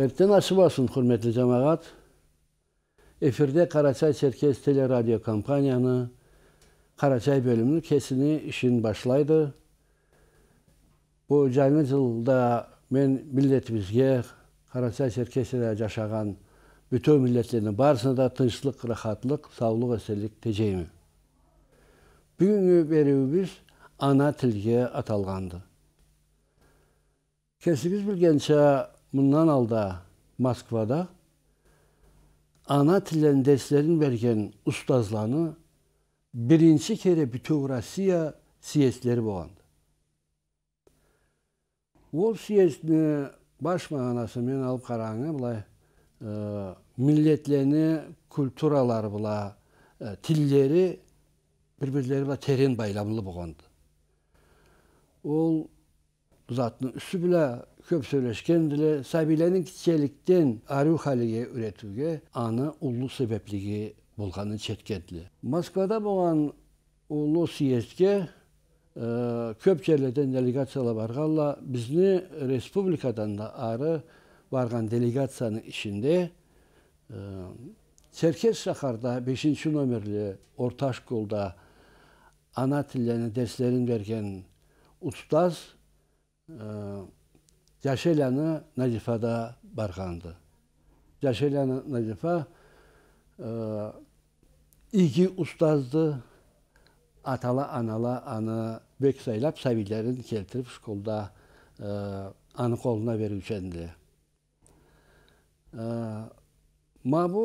ертең ашып алсын құрметті жамағат эфирде қарачай черкес телерадиокомпанияны қарачай бөлімінің кесіні ішін башылайды бұл жаңы жылда мен милдетибизге Қарачай черкесияда жашаган бүтө милдеттердин баарысына да рахатлық, саулық саулык эселик тежеймин бүгүнкү берүүбүз ана тилге аталғанды. кесибиз Bundan alda Moskvada ana tilen derslerin verken ustazlanı birinci kere bütün Rusya siyasetleri boğandı. O siyasetini baş mananası men alıp karanı bula, e, milletlerini kulturalar bula, e, tilleri birbirleri bula terin baylamlı boğandı. O zatın üstü bile köp söyleşkendile sabilenin çelikten arı halige üretüge ana ulu sebepligi bulganı çetketli. Moskvada boğan ullu siyestke e, köp yerlerden delegatsiyalar bargalla bizni respublikadan da arı bargan delegatsiyanın içinde Serkes e, Şahar'da 5. nömerli ortaş şkolda ana tillerini derslerin verken ustaz e, Yaşeləni Nəcifədə barxandı. Yaşeləni Nəcifə ə, e, iki ustazdı. Atala anala anı bök sayılab səvilərin keltirib şkolda ə, e, anı qoluna vermişəndi. E, ma bu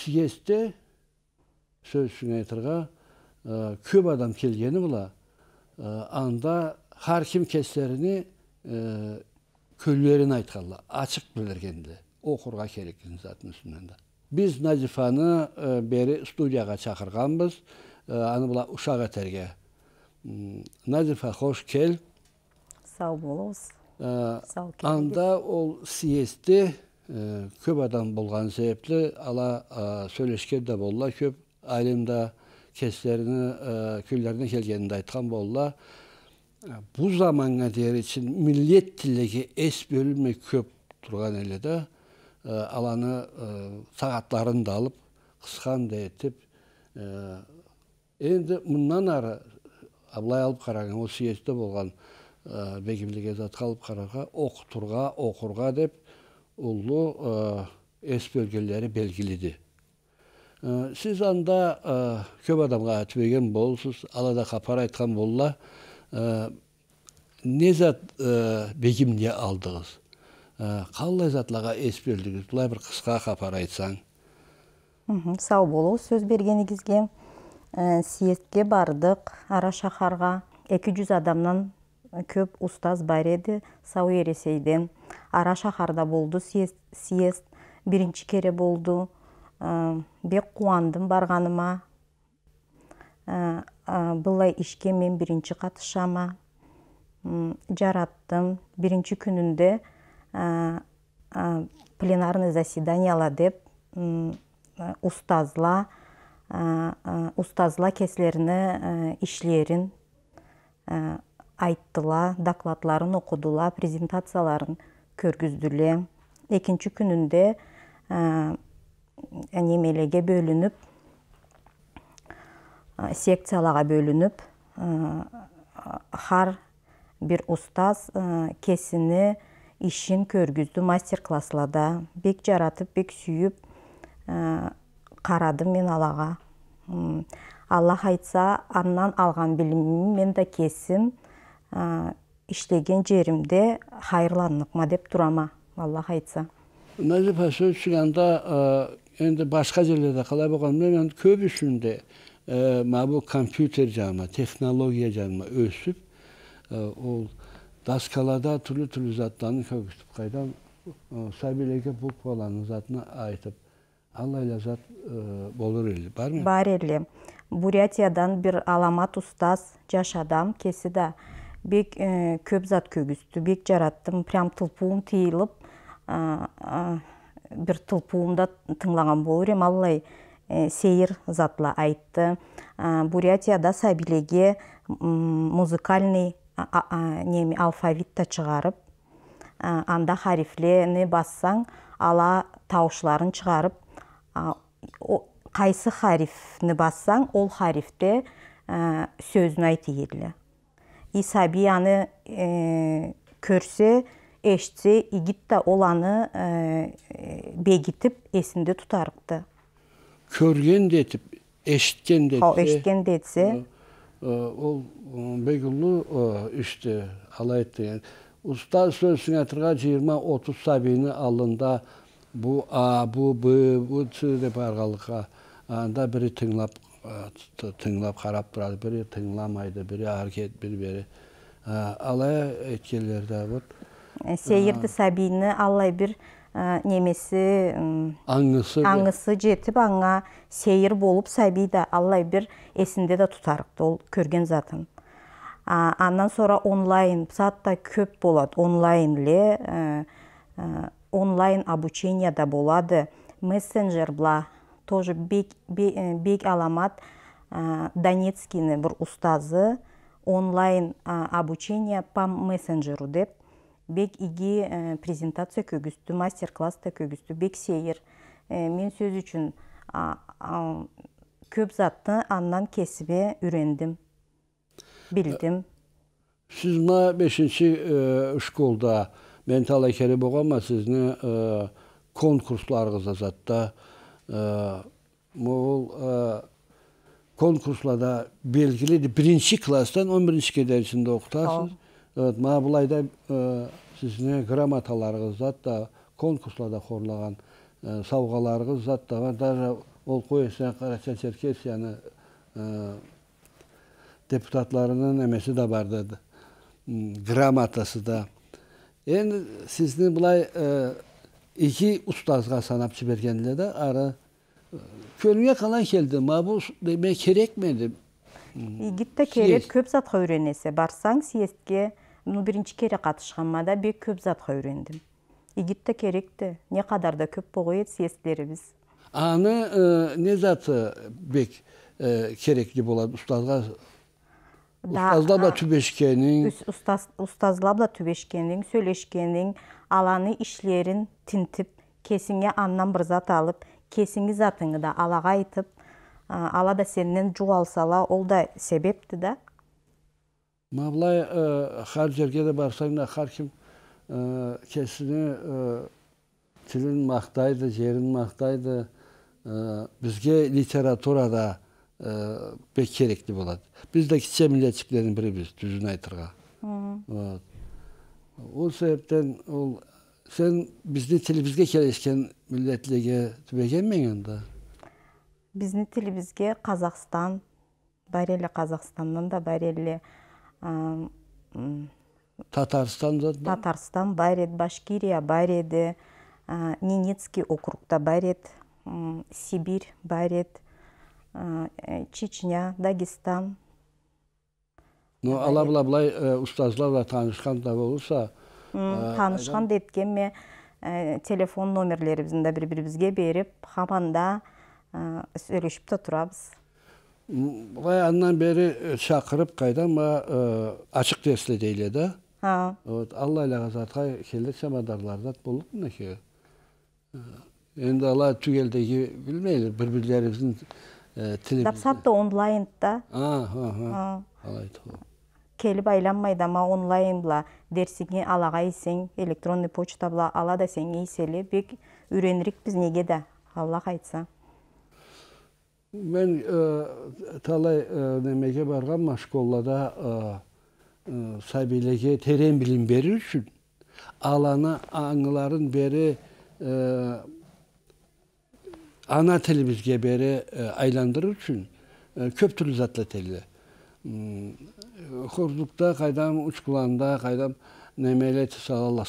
siyestə söz üçün aytırğa köp adam kelgeni bula anda her kim keslerini күлерін айтқанда ашық білдіргенде оқырға керек заттың үстінен да біз назифаны бері студияға шақырғанбыз ә, аны бұла ұшақ әтерге назифа қош кел сау болыңыз анда ол съезде көп адам болған себепті ала ә, сөйлешкен де көп Айлымда кестеріні ә, күйлеріне келгенінде айтқан bu zamanga дээрин миллет тилеги эс бөлімі көп тұрған эле да аланы сағаттарын да алып қысқан этип Енді мындан ары абылай алып қараған, ол болған болған бегимдик эзатка алып қараға окутурга оқырға деп улуу эс бөлгілері белгилиди сиз анда көп адамға түбеген болсыз, алада қапар капар болла Э, не зат э, бекемде алдыңыз э, қалай затларға ес бердіңіз былай бір қысқа қапар айтсаң сау болу сөз бергеніңізге ә, бардық ара шаһарға 200 адамнан көп ұстаз бар сау ересейден ара шақарда болды съезд, бірінші кере болды бек қуандым барғаныма былай ишке мен биринчи қатышама жараттым биринчи күнүндө пленарный заседанияла деп устазла устазла ішлерін ишлерин айттыла докладларын оқыдыла презентацияларын көргүздүле экинчи күнүндө немелеге бөлүнүп секциялаға бөлініп хар бір устаз кесіні ишин көргүздү мастер классларда бек жаратып бек сүйіп қарадым мен алаға. аллах айтса андан алған билимим мен да кесим иштеген жеримде ма деп турама аллах айтса назипа сөз чыганда енді басқа жерлерде қалай болгон мен көп үшінде ma bu kompüter cama, texnologiya cama ösüb e, o daskalada türlü türlü zatlarını kökütüp qaydan e, sabiləgə bu polanın zatına aitip Allah ile zat e, bolur eli. elli, barmı? Bar eli. Buryatiyadan bir alamat ustaz, caş adam kesida bek e, köp zat kögüstü, bir jarattım, pram tılpuğum tiyilip, bir tılpuğumda tınlanan bolur em, allay. Э, сейір затла айтты бурятияда Сабилеге музыкальный неме алфавитта шығарып анда харифлені бассаң ала таушыларын шығарып қайсы харифни бассаң ол харифте сөзін елі. И ә, көрсе ешсе игитта оланы ә, э, бегітіп есінде тұтарыпты көрген де етіп ешіткен де етсе ешіткен де етсе ол бегулу үшті алай айтты ұста сөз сіңатырға жиырма отыз сабині алында бұ а бұ б бұ ц деп арғалыққа анда бірі тыңлап тыңлап қарап тұрады бірі тыңламайды бірі әрекет бір бері алай еткелерде вот сейірді сабині алай бір немесе аңысы аңысы жетіп аңа сейір болып сәби аллай бір есінде де тұтарықты ол көрген затын а, андан онлайн сатта көп болады онлайн ле э, э, онлайн обучение да болады мессенджер бла тоже бек, э, аламат донецкийнің бір ұстазы онлайн обучение по мессенджеру деп бек иги э, презентация көгүстү мастер класс да көгүстү бек сейир э, мен сөз үчүн көп затты андан кесибе үйрендим билдим Süzme 5. E, şkolda mental ekeri boğama sizini e, konkurslarınızda zatta e, Moğol e, konkurslarda belgili birinci klastan 11. kedersinde okutasınız. Evet, bana bulayda e, сізіне грамоталарыңыз затта конкурсларда қорлаған э, сауғаларыңыз затта даже ол қоесен консеркецияны э, депутатларының эмеси да бар деді грамотасы да енді сізді былай екі э, ұстазға санап жібергенде де ары көңіліңе қалай келді ма бұл деме керек ме деп керек көп затқа үйренесе барсаң съездке ну бірінші кере да бек көп затқа үйрендім Егітті те керек не қадар да көп боло эт аны э, не заты бек э, керекті болады ұстазға ұстазлар да түбешкенің ұстазлар да түбешкенің сөйлешкенің аланы ішлерін тінтіп кесіңе аннан бір зат алып кесіңі затыңы да алаға айтып ала да сеннен жуалсала ол да себепті да мына былай қар жерге де барсаң да кім кесіні тілін мақтайды жерін мақтайды бізге литературада бек керекті болады біз де кіші бірі біріміз түзін айтырға ол себептен ол сен бізді тілімізге келешкен милләтліге түбеген мен енді біздің тілімізге қазақстан бәрелі қазақстаннан да бәрелі татарстан татарстан бар еді башкирия бар еді э, ненецкий округта бар еді сибирь бар еді э, э, чечня дагестан ну ала бұла былай ұстазларла танышқанда болса еткенме телефон номерлерімізді да бири бирибизге беріп, хаманда сөйлөшүп да былай аннан бері шақырып қайдан ба ашық теслі дейлі да вот алла айлаға затқа келдік самадарларда болдық мінекей енді алла түгелдегі білмейді бір бірлеріміздің тілі онлайн да алай келіп айланмайды ма онлайн бұла дерсіңе алаға исең электронный почта бұла ала да сен иселе бек үйренірік біз неге да аллах айтса мен талай немеге барғанмын школада сәбилерге терең білім беру үшін аланы аңыларын бері ана тілімізге бері айландыру үшін көп түрлі затлы тілді хурдукта кайдам уч куланда кайдам немеле тисала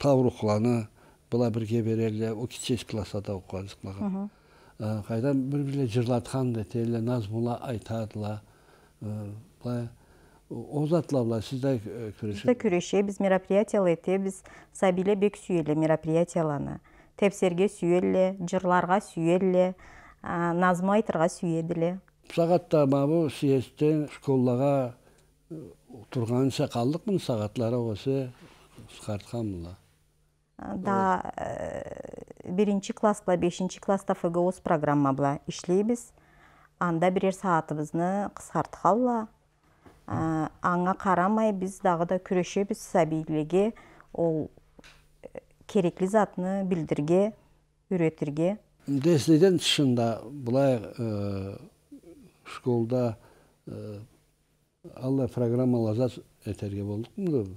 таврухланы була бирге берели у кичи классада окугансыклаган қайдан бір бірле жырлатқан наз назмула айтадыла былай озатла былай сізде күреше күреше біз мероприятиялы етебіз сабиле бек сүйелі мероприятияланы тепсерге сүйелі, жырларға сүйелі, назмы айтырға сүйеділе сағатта мабу съездтен школаға тұрғанша қалдық сағатлары осы қысқартқанмын да э, биринчи класс бешинчи класста ФГос программа была иштейбиз анда бирер саатыбызны кыскарткалла э, аңа қарамай биз дагы да күрөшөбүз сабийлиге ол э, керекли затны билдирге үйрөтүрге деслиден тышында булай школда алла программаларда этерге болды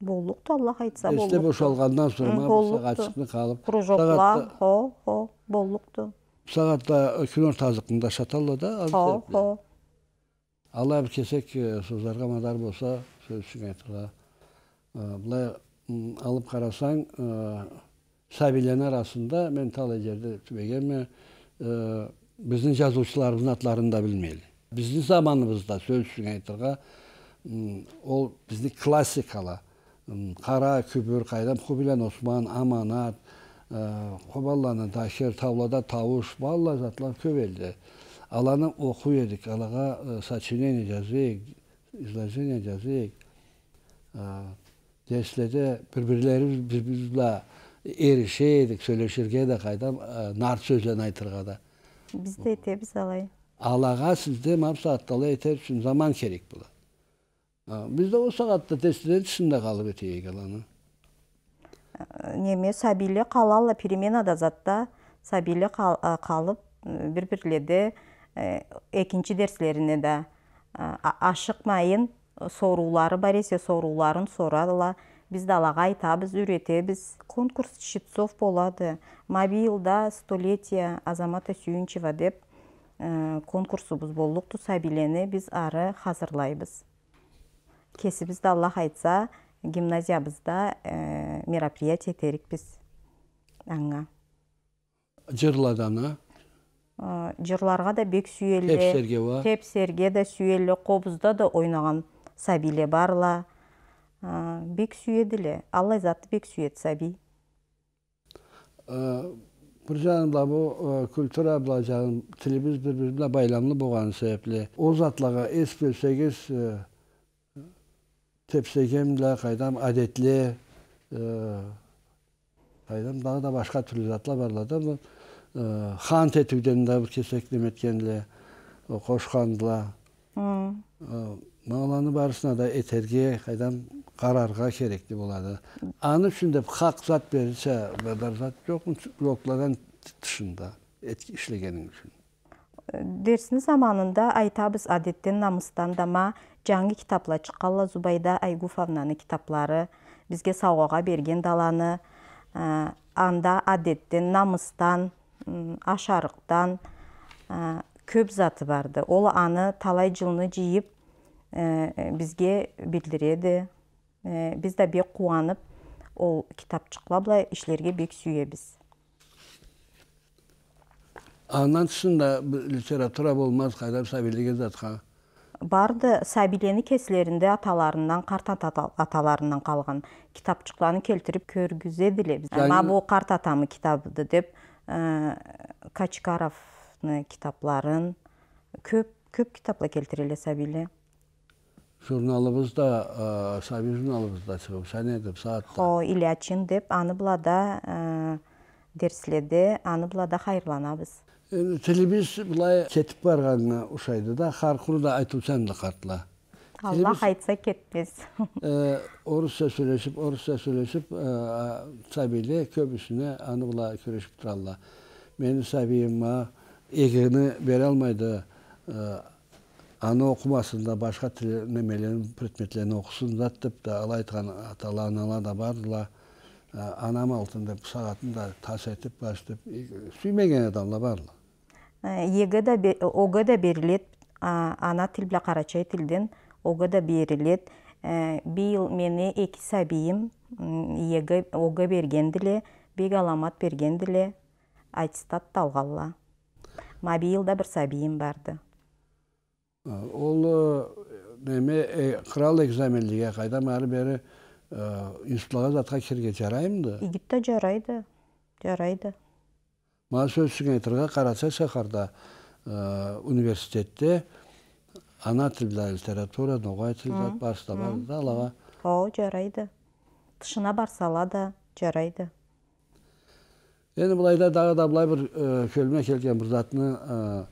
боллукту аллах айтса боллук иштеп ошолгандан сурма ачыкны калып кружоклар хо хо боллукту сагатта күнөр тазыкында шаталла да хо кесек сөздерге мадар болса сөз үчүн айтыла былай алып карасаң сабилен арасында мен талай жерде түбегенме біздің жазушыларымыздың атларын да білмейді біздің заманыбызда сөз үшін айтырға ол біздің классикала қара күбір қайдам құбілен осман аманат қобалланы дашер таулада тауыш балла затлар көп елде аланы оқу едік алаға сочинение жазейік изложение жазейік дерслерде бір бірлеріміз бір бірімізбіле еріше едік сөйлешерге де қайдам нар сөзден айтырға да бізде алай алаға сізде мапсат талай үшін заман керек бұла де осы сағатта тестілер тышында қалып өтейік аланы неме сабиле қалалы переменада затта сабиле қалып бір бірледі экинчи дерслерине де ашық майын соруулары бар эсе сорууларын сорала биз далаға айтабыз біз конкурс щитцов болады мобилда столетия, азамата сүйүнчева деп конкурсубуз болдықты сабилени біз ары хазырлайбыз кесибизди аллах айтса гимназиябызда э, мероприятие этерикпиз аңа жырлады э, жырларга да бек сүйеле тепсерге ба тепсерге да сүйелі. кобузда да ойнаған сабиле барла э, бек сүйеді эле алла заты бек сүйет саби Бұржан мына бұл культура бұла жаным тіліміз бір бірімен байланысты болған себепле. Ол затлаға ес tepsegimle kaydam adetli e, kaydam daha da başka türlü zatlar varladı mı? E, hant etüden de bu kesek demetkenle koşkanla hmm. e, Mağlanı barısına da eterge kaydam kararga kerekli buladı. Anı için de hak zat verirse, kadar zat yok mu? Bloklardan dışında etki işlegenin için. Дерсінің заманында айтабыз адеттен намыстандама жаңы китапла чыкканла зубайда айгуфовнанын китаплары бізге сауғаға берген даланы ә, анда адеттен намыстан ашарықтан ә, көп заты барды ол аны талай жылны жиып ә, бізге білдіреді. Бізді да бек қуанып, ол китапчыкла былай ішлерге бек біз. Anlatısında literatura bulmaz kadar sabirliğe zatqa. Барды сәбилені кесілерінде аталарынан, қарт аталарынан қалған кітапчықларын келтіріп көргізеді Ма бұл қарт атамы кітабыды деп ә, Качкаровны кітапларын көп көп kitapla keltirildi Sabile. Jurnalımızda, e, Sabi jurnalımızda çıkıp, sen edip saatte. O İlyaçin deyip, anıbla da e, dersledi, anıbla da hayırlanabız. енді тіліміз былай кетіп барғанына ұшайды да қарқұны да айтылсаң да қартыла аллах айтса кетпес орысша сөйлесіп орысша сөйлесіп сабиле көбісіне аны былай күрешіп тұралла менің сәбиіма егіні бере алмайды аны оқымасын да башқа тіл немелерін предметлерін оқысын деп те айтқан атала анала да бардыла анам алтын деп сағатын да тас айтып баш сүймеген адамлар барлы Э, еге да э, ог да берилет ана тіл беле қарачай тилден ог да берилет э, быйыл мені эки сабийим еге, ог берген деле бек аламат берген деле аттестатты алганла мабийыл да бір сабийим барды ол неме кырал экзамендиге қайда ары бері кірге затқа керге жарайымды? жарайды жарайды мына сөз сүгейтірге қараса шаһарда э, университетте ана тілді литература ноғай тілді барса да алаға о жарайды тышына барсала да жарайды енді былайда дағы да былай бір э, көліме келген бір затны э,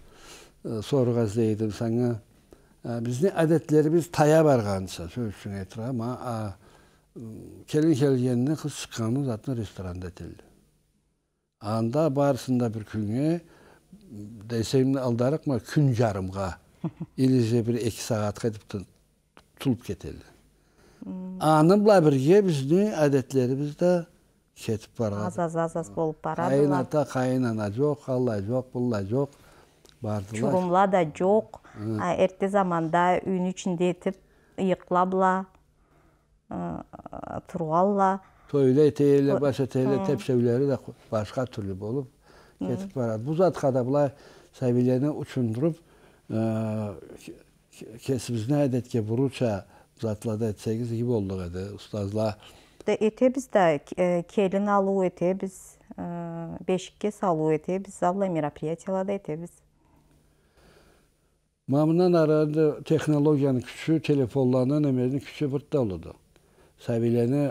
соруға іздейдім саңа біздің әдеттеріміз тая барғанша сөз үшін айтырға ма келін келгеніне қыз шыққаны затын ресторанда тілді анда барысында бір күнге десем алдарық ма күн жарымға или же бір екі сағатқа тіпті тұлып кетеді аны былай бірге біздің әдеттеріміз де кетіп барады аз аз аз болып барады қайын ата қайын ана жоқ алла жоқ бұлла жоқ бардылар чугумла да жоқ эрте заманда үйүн ичинде этип ыйыклабыла тұрғалла. toyda elə başa elə təpşəvləri de başka türlü olub getib var. Bu zat qada bunlar səviyyəni uçundurub e, kesimiz ne edət ki, buruça zatlada etsəgiz gibi olduq edə ustazla. De ete biz də e, kelin alu ete biz e, beşikki salu ete biz zalla merapiyatiyalarda ete biz. Mamından aradı texnologiyanın küçü, telefonlarının emerini küçü burada olurdu. сәбилені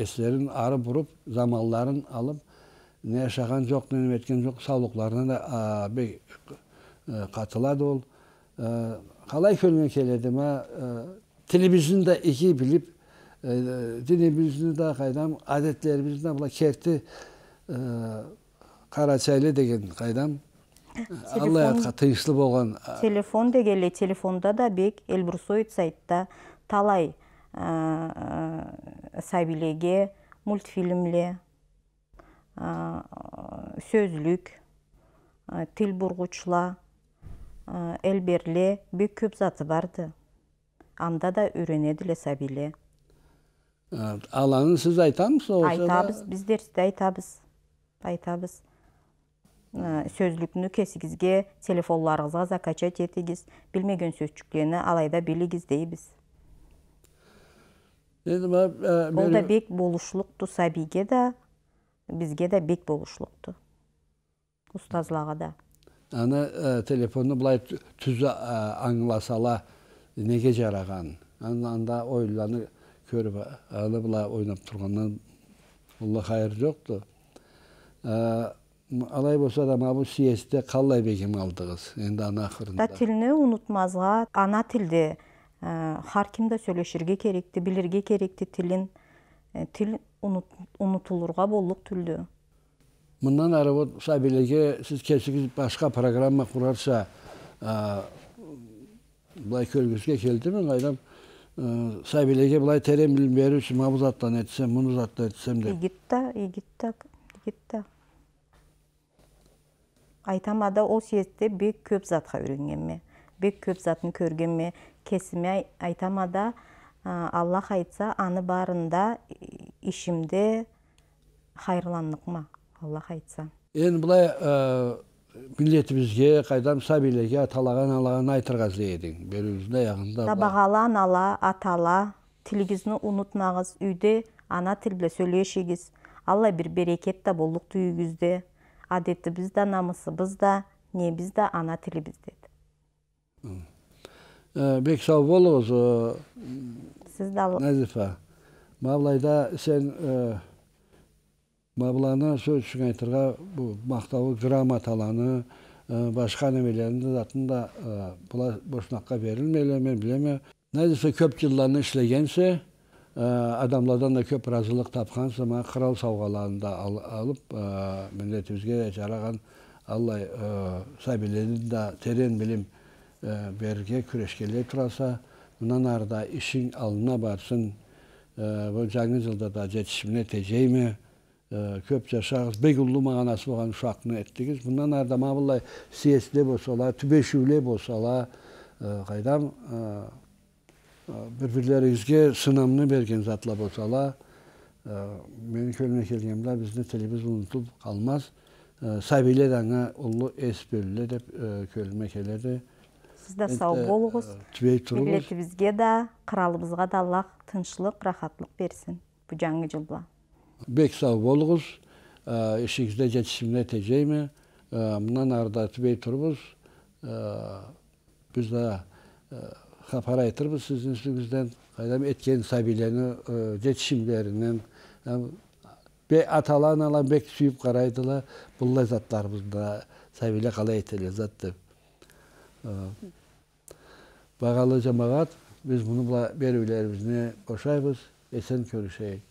естерін ары бұрып замалларын алып не шаған жоқ не неметкен жоқ саулықларына да бе қатылады ол қалай көрген келеді ма тілімізді да екі біліп дінімізді да қайдам әдеттерімізді да былай керті деген қайдам аллай атқа болған телефон дегелі телефонда да бек элбурсоид сайтта талай Э, сәбилеге мультфильмле э, сөзлік э, тіл бұрғучла элберле бек көп заты барды анда да үйренеді сабиле. сәбиле аланы сіз айтаыз айтабыз біздер айтабыз айтабыз Сөзлікні кесігізге телефондорубузга закачать этигиз билмеген сөзчүктөрүнү алайда билигиз дейбиз енді да бек болушылықты сәбиге да бізге да бек болушылықты ұстазлаға да аны ә, телефонны былай түзі ә, аңласала неге жараған анда ойланы көріп аны былай ойнап тұрғаннан ұлы қайыр жоқты ә, алай болса да мына бұл съездде қалай бекем алдыңыз енді ана ақырында тілді ұнытмазға ана тілді һәр кимдә сөйләшергә кирәк, белергә кирәк телен. Тил онутулырга боллык түлдү. Мындан ары вот Сабилеге сиз кечигиз башка программа курарса, булай көлгүзгө келдими, айдап Сабилеге булай терем билим берүү үчүн мабу заттан этсем, муну заттан этсем деп. Ийгит да, ийгит да, ийгит да. Айтамада ол съездде бек көп затка үйрөнгөнмө. Бек көп затын көргөнмө кесіме айтамада аллах айтса аны барында ішімде хайырландық ма аллах айтса енді былай ә, қайдам сабилеге аталаған алаған айтырғаз дедің берүүбүздүн аягында бағала, анала атала тилигизни унутмагыз үйде ана тил сөйлешегіз алла бир берекет да болдук үйүңүздө адетибиз да намысыбыз да небиз да ана тилибиз сау сау Siz de назифа сен сен Мабланы сөз үшін айтырға бұл мақтауы грамоталаны башқа немелерді затын да бұла бошнаққа мен білеме назифа көп жылларны ішлегенсе адамлардан да көп разылық тапқанса, сама қырал сауғаларын да алып міндетімізге жараған аллай сәбилерді да терең білім Берге күрешкелеп тұраса, мұнан арда ішің алына барсын, бұл жаңы жылда да жетішіміне тежейме, көп жашағыз, бек ұллы мағанасы болған шақтыны әттігіз. Мұнан арда мабылай сиесіле болсала, түбешуле болсала, қайдам бір-бірлеріңізге сынамны берген затла болсала, мен көліне келгенімде біздің тіліміз ұнытылып қалмаз. ұлы эс деп көліме келеді сіз э, да сау болыңыз түбей тұрыңыз милетибизге да қыралымызға да аллах тынчылык рахатлык берсин бу жаңы жылда бек сау болыңыз э, ишиңизде жетишимине тежейми э, мындан ары да түбей турбуз биз да хабар айтырбыз сиздин үстүңүздөн кайдам эткен сабилени жетишимдеринен ата ала бек сүйіп карайдыла бұл заттарыбызда сабиле қалай этеле зат деп Bağalı cəmaat, biz bununla bir ürəyimizni qoşayırıq, esen görüşəyik.